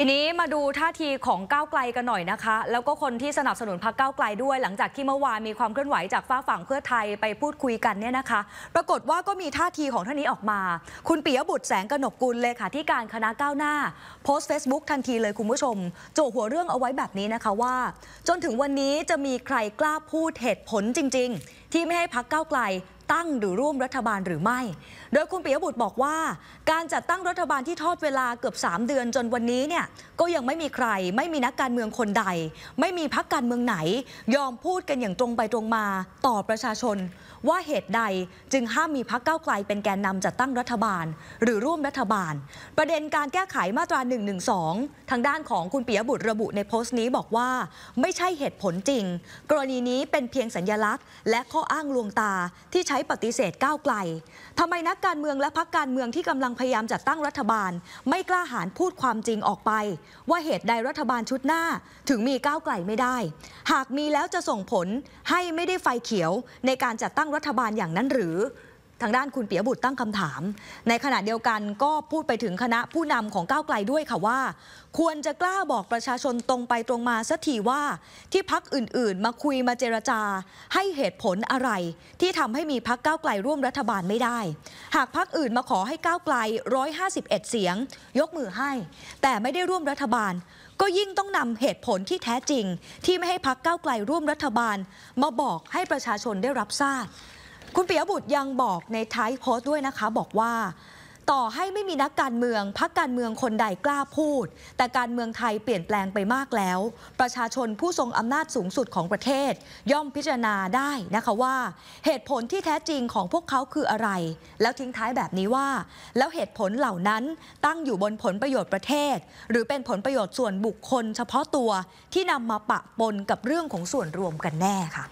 ทีนี้มาดูท่าทีของก้าวไกลกันหน่อยนะคะ แล้วก็คนที่สนับสนุนพรรคก้าวไกลด้วย หลังจากที่เมื่อวานมีความเคลื่อนไหวจากฝ้าฝั่งเพื่อไทยไปพูดคุยกันเนี่ยนะคะ ปรากฏว่าก็มีท่าทีของท่านนี้ออกมา คุณปิยบุตรแสงกนกกุลเลยค่ะที่การคณะก้าวหน้าโพสต์เฟซบุ๊กทันทีเลยคุณผู้ชมโจหัวเรื่องเอาไว้แบบนี้นะคะว่า จนถึงวันนี้จะมีใครกล้าพูดเหตุผลจริง ๆ ที่ไม่ให้พรรคก้าวไกลตั้งหรือร่วมรัฐบาลหรือไม่ โดยคุณปิยบุตรบอกว่า การจัดตั้งรัฐบาลที่ทอดเวลาเกือบ 3 เดือนจนวันนี้เนี่ยก็ยังไม่มีใคร ไม่มีนักการเมืองคนใด ไม่มีพักการเมืองไหน ยอมพูดกันอย่างตรงไปตรงมา ต่อประชาชนว่าเหตุใดจึงห้ามมีพักเก้าไกล เป็นแกนนำจัดตั้งรัฐบาล หรือร่วมรัฐบาล ประเด็นการแก้ไขมาตรา1นึทางด้านของคุณปิยบุตรระบุในโพสต์นี้บอกว่า ไม่ใช่เหตุผลจริง กรณีนี้เป็นเพียงสัญญลักษณ์ และข้ออ้างลวงตาที่ใช้ช้ปฏิเสธก้าวไกลทำไมนักการเมืองและพักการเมืองที่กำลังพยายามจัดตั้งรัฐบาล ไม่กล้าหาญพูดความจริงออกไป ว่าเหตุใดรัฐบาลชุดหน้าถึงมีก้าวไกลไม่ได้ หากมีแล้วจะส่งผลให้ไม่ได้ไฟเขียวในการจัดตั้งรัฐบาลอย่างนั้นหรือทางด้านคุณเปียบุตรตั้งคำถาม ในขณะเดียวกันก็พูดไปถึงคณะผู้นำของก้าวไกลด้วยค่ะว่า ควรจะกล้าบอกประชาชนตรงไปตรงมาสักทีว่า ที่พักอื่นๆ มาคุยมาเจรจา ให้เหตุผลอะไร ที่ทำให้มีพักก้าวไกลร่วมรัฐบาลไม่ได้ หากพักอื่นมาขอให้ก้าวไกล 151 เสียง ยกมือให้ แต่ไม่ได้ร่วมรัฐบาล ก็ยิ่งต้องนำเหตุผลที่แท้จริง ที่ไม่ให้พักก้าวไกลร่วมรัฐบาล มาบอกให้ประชาชนได้รับทราบคุณปิยบุตรยังบอกในท้ายโพสต์ด้วยนะคะบอกว่า ต่อให้ไม่มีนักการเมืองพักการเมืองคนใดกล้าพูด แต่การเมืองไทยเปลี่ยนแปลงไปมากแล้ว ประชาชนผู้ทรงอำนาจสูงสุดของประเทศ ย่อมพิจารณาได้นะคะว่าเหตุผลที่แท้จริงของพวกเขาคืออะไร แล้วทิ้งท้ายแบบนี้ว่า แล้วเหตุผลเหล่านั้นตั้งอยู่บนผลประโยชน์ประเทศ หรือเป็นผลประโยชน์ส่วนบุคคล เฉพาะตัวที่นำมาปะปนกับเรื่องของส่วนรวมกันแน่ค่ะ